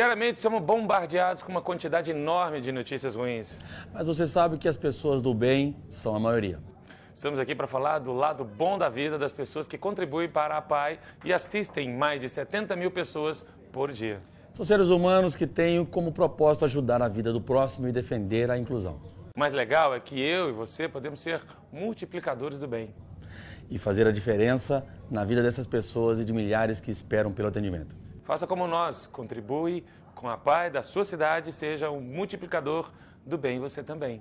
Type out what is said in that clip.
Diariamente somos bombardeados com uma quantidade enorme de notícias ruins. Mas você sabe que as pessoas do bem são a maioria. Estamos aqui para falar do lado bom da vida das pessoas que contribuem para a PAI e assistem mais de 70 mil pessoas por dia. São seres humanos que têm como propósito ajudar a vida do próximo e defender a inclusão. O mais legal é que eu e você podemos ser multiplicadores do bem. E fazer a diferença na vida dessas pessoas e de milhares que esperam pelo atendimento. Faça como nós, contribui com a paz da sua cidade, seja um multiplicador do bem você também.